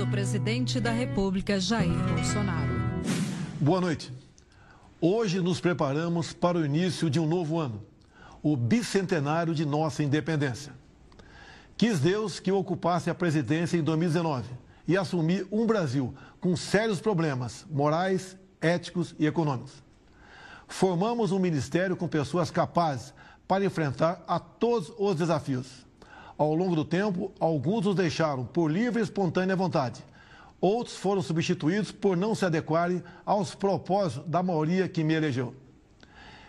do presidente da República, Jair Bolsonaro. Boa noite. Hoje nos preparamos para o início de um novo ano, o bicentenário de nossa independência. Quis Deus que ocupasse a presidência em 2019 e assumir um Brasil com sérios problemas morais, éticos e econômicos. Formamos um ministério com pessoas capazes para enfrentar a todos os desafios. Ao longo do tempo, alguns os deixaram por livre e espontânea vontade. Outros foram substituídos por não se adequarem aos propósitos da maioria que me elegeu.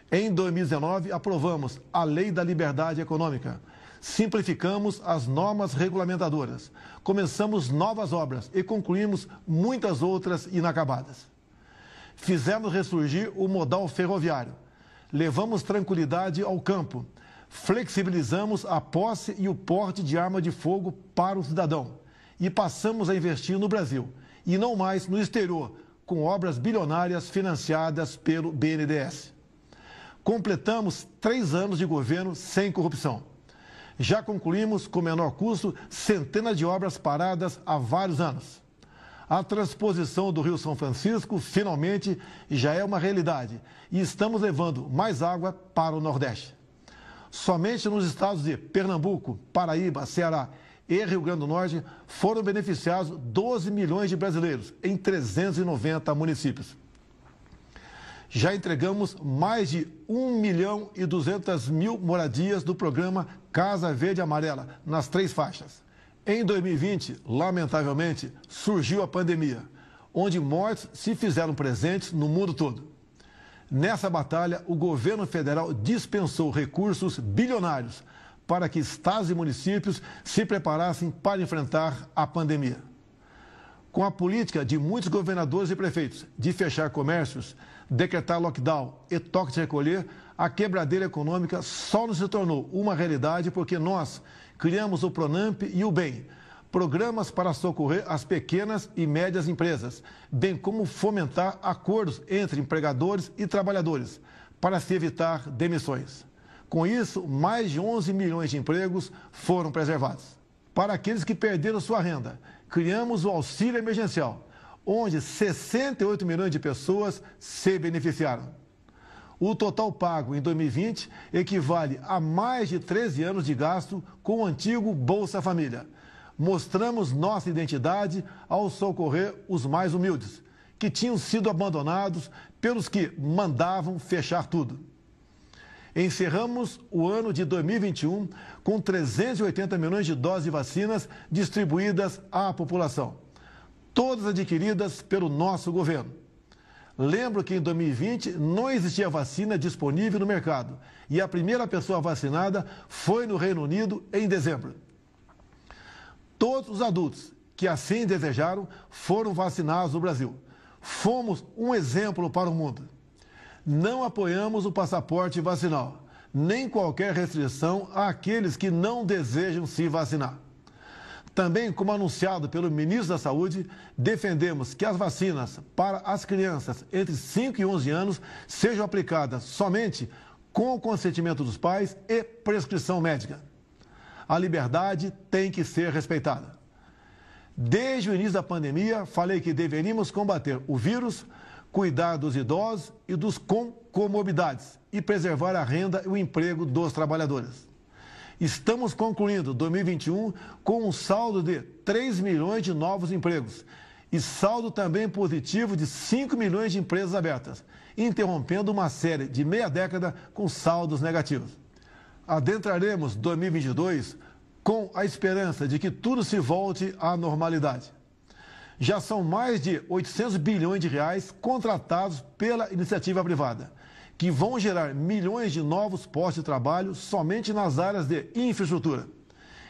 Em 2019, aprovamos a Lei da Liberdade Econômica. Simplificamos as normas regulamentadoras. Começamos novas obras e concluímos muitas outras inacabadas. Fizemos ressurgir o modal ferroviário. Levamos tranquilidade ao campo. Flexibilizamos a posse e o porte de arma de fogo para o cidadão e passamos a investir no Brasil e não mais no exterior, com obras bilionárias financiadas pelo BNDES. Completamos três anos de governo sem corrupção. Já concluímos, com menor custo, centenas de obras paradas há vários anos. A transposição do Rio São Francisco, finalmente, já é uma realidade e estamos levando mais água para o Nordeste. Somente nos estados de Pernambuco, Paraíba, Ceará e Rio Grande do Norte foram beneficiados 12 milhões de brasileiros em 390 municípios. Já entregamos mais de 1 milhão e 200 mil moradias do programa Casa Verde Amarela nas três faixas. Em 2020, lamentavelmente, surgiu a pandemia, onde mortes se fizeram presentes no mundo todo. Nessa batalha, o governo federal dispensou recursos bilionários para que estados e municípios se preparassem para enfrentar a pandemia. Com a política de muitos governadores e prefeitos de fechar comércios, decretar lockdown e toque de recolher, a quebradeira econômica só não se tornou uma realidade porque nós criamos o Pronamp e o BEM programas para socorrer as pequenas e médias empresas, bem como fomentar acordos entre empregadores e trabalhadores para se evitar demissões. Com isso, mais de 11 milhões de empregos foram preservados. Para aqueles que perderam sua renda, criamos o auxílio emergencial, onde 68 milhões de pessoas se beneficiaram. O total pago em 2020 equivale a mais de 13 anos de gasto com o antigo Bolsa Família mostramos nossa identidade ao socorrer os mais humildes, que tinham sido abandonados pelos que mandavam fechar tudo. Encerramos o ano de 2021 com 380 milhões de doses de vacinas distribuídas à população, todas adquiridas pelo nosso governo. Lembro que em 2020 não existia vacina disponível no mercado e a primeira pessoa vacinada foi no Reino Unido em dezembro. Todos os adultos que assim desejaram foram vacinados no Brasil. Fomos um exemplo para o mundo. Não apoiamos o passaporte vacinal, nem qualquer restrição àqueles que não desejam se vacinar. Também, como anunciado pelo ministro da Saúde, defendemos que as vacinas para as crianças entre 5 e 11 anos sejam aplicadas somente com o consentimento dos pais e prescrição médica a liberdade tem que ser respeitada. Desde o início da pandemia, falei que deveríamos combater o vírus, cuidar dos idosos e dos com comorbidades e preservar a renda e o emprego dos trabalhadores. Estamos concluindo 2021 com um saldo de 3 milhões de novos empregos e saldo também positivo de 5 milhões de empresas abertas, interrompendo uma série de meia década com saldos negativos adentraremos 2022 com a esperança de que tudo se volte à normalidade. Já são mais de 800 bilhões de reais contratados pela iniciativa privada, que vão gerar milhões de novos postos de trabalho somente nas áreas de infraestrutura.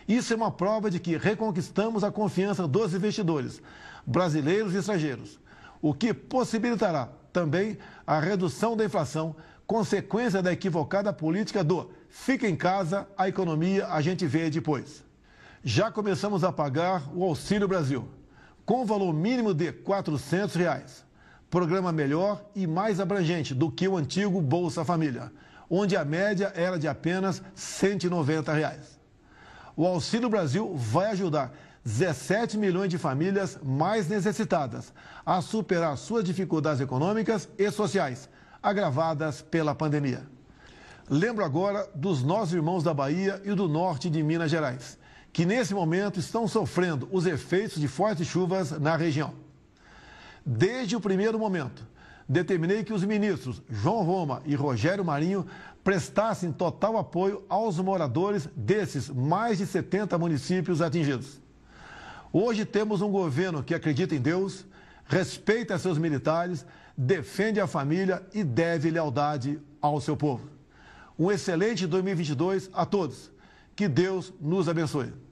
Isso é uma prova de que reconquistamos a confiança dos investidores, brasileiros e estrangeiros, o que possibilitará também a redução da inflação, consequência da equivocada política do Fica em casa, a economia a gente vê depois. Já começamos a pagar o Auxílio Brasil, com valor mínimo de R$ 400. Reais. Programa melhor e mais abrangente do que o antigo Bolsa Família, onde a média era de apenas R$ 190. Reais. O Auxílio Brasil vai ajudar 17 milhões de famílias mais necessitadas a superar suas dificuldades econômicas e sociais, agravadas pela pandemia. Lembro agora dos nossos irmãos da Bahia e do norte de Minas Gerais, que nesse momento estão sofrendo os efeitos de fortes chuvas na região. Desde o primeiro momento, determinei que os ministros João Roma e Rogério Marinho prestassem total apoio aos moradores desses mais de 70 municípios atingidos. Hoje temos um governo que acredita em Deus, respeita seus militares, defende a família e deve lealdade ao seu povo. Um excelente 2022 a todos. Que Deus nos abençoe.